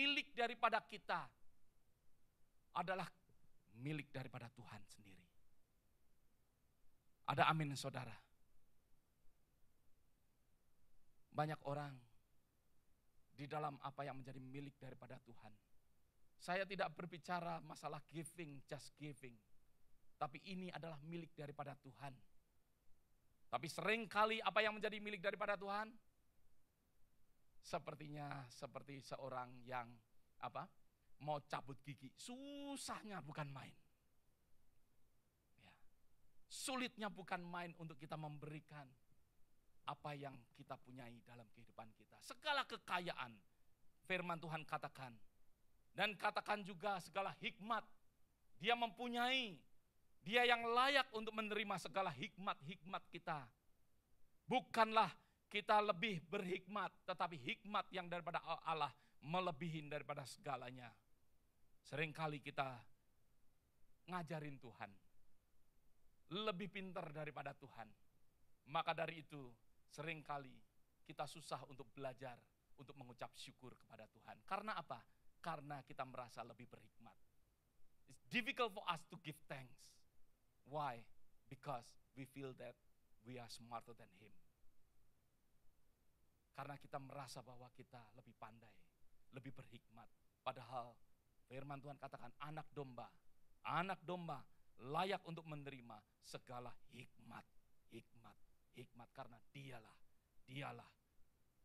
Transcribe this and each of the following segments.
milik daripada kita adalah milik daripada Tuhan sendiri. Ada amin saudara. Banyak orang di dalam apa yang menjadi milik daripada Tuhan. Saya tidak berbicara masalah giving, just giving. Tapi ini adalah milik daripada Tuhan. Tapi seringkali apa yang menjadi milik daripada Tuhan sepertinya seperti seorang yang apa mau cabut gigi susahnya bukan main ya. sulitnya bukan main untuk kita memberikan apa yang kita punyai dalam kehidupan kita segala kekayaan firman Tuhan katakan dan katakan juga segala hikmat dia mempunyai dia yang layak untuk menerima segala hikmat-hikmat kita bukanlah kita lebih berhikmat, tetapi hikmat yang daripada Allah melebihi daripada segalanya. Seringkali kita ngajarin Tuhan. Lebih pintar daripada Tuhan. Maka dari itu, seringkali kita susah untuk belajar, untuk mengucap syukur kepada Tuhan. Karena apa? Karena kita merasa lebih berhikmat. It's difficult for us to give thanks. Why? Because we feel that we are smarter than Him. Karena kita merasa bahwa kita lebih pandai, lebih berhikmat. Padahal firman Tuhan katakan anak domba, anak domba layak untuk menerima segala hikmat, hikmat, hikmat karena dialah, dialah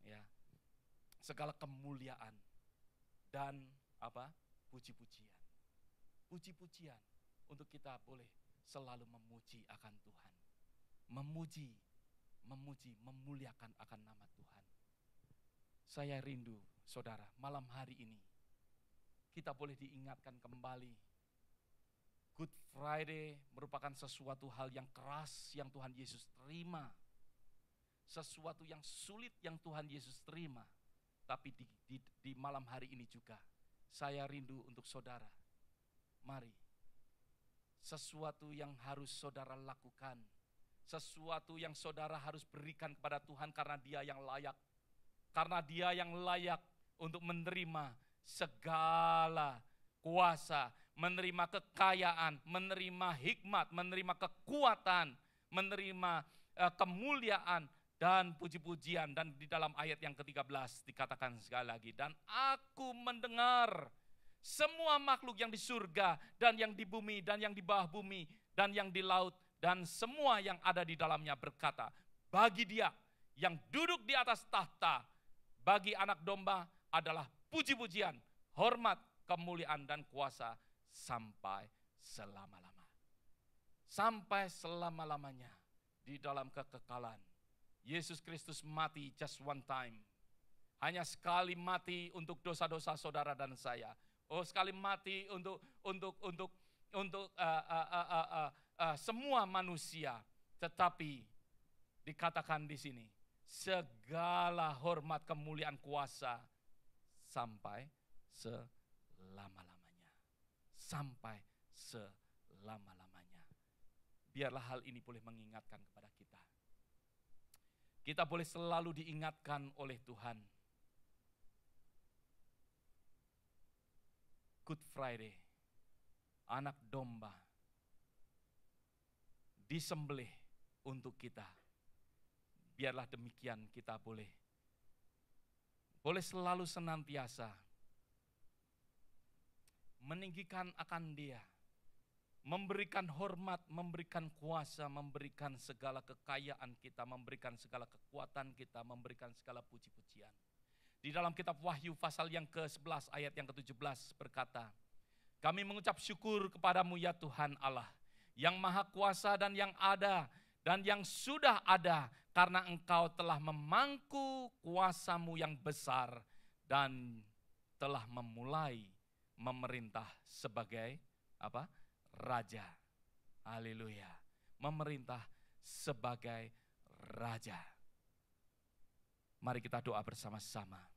ya segala kemuliaan dan apa puji-pujian. Puji-pujian untuk kita boleh selalu memuji akan Tuhan. Memuji memuji, memuliakan akan nama Tuhan. Saya rindu, saudara, malam hari ini kita boleh diingatkan kembali. Good Friday merupakan sesuatu hal yang keras yang Tuhan Yesus terima. Sesuatu yang sulit yang Tuhan Yesus terima. Tapi di, di, di malam hari ini juga, saya rindu untuk saudara. Mari, sesuatu yang harus saudara lakukan – sesuatu yang saudara harus berikan kepada Tuhan karena dia yang layak. Karena dia yang layak untuk menerima segala kuasa, menerima kekayaan, menerima hikmat, menerima kekuatan, menerima uh, kemuliaan dan puji-pujian. Dan di dalam ayat yang ke-13 dikatakan sekali lagi, dan aku mendengar semua makhluk yang di surga dan yang di bumi dan yang di bawah bumi dan yang di laut dan semua yang ada di dalamnya berkata, bagi dia yang duduk di atas tahta, bagi anak domba adalah puji-pujian, hormat, kemuliaan dan kuasa sampai selama-lama. Sampai selama-lamanya di dalam kekekalan. Yesus Kristus mati just one time. Hanya sekali mati untuk dosa-dosa saudara dan saya. Oh, sekali mati untuk untuk untuk untuk uh, uh, uh, uh, uh uh, semua manusia, tetapi dikatakan di sini segala hormat kemuliaan kuasa sampai selama-lamanya. Sampai selama-lamanya. Biarlah hal ini boleh mengingatkan kepada kita. Kita boleh selalu diingatkan oleh Tuhan. Good Friday, anak domba disembelih untuk kita. Biarlah demikian kita boleh boleh selalu senantiasa meninggikan akan Dia, memberikan hormat, memberikan kuasa, memberikan segala kekayaan kita, memberikan segala kekuatan kita, memberikan segala puji-pujian. Di dalam kitab Wahyu pasal yang ke-11 ayat yang ke-17 berkata, "Kami mengucap syukur kepadamu ya Tuhan Allah." yang maha kuasa dan yang ada, dan yang sudah ada, karena engkau telah memangku kuasamu yang besar dan telah memulai memerintah sebagai apa? Raja. Haleluya. Memerintah sebagai raja. Mari kita doa bersama-sama.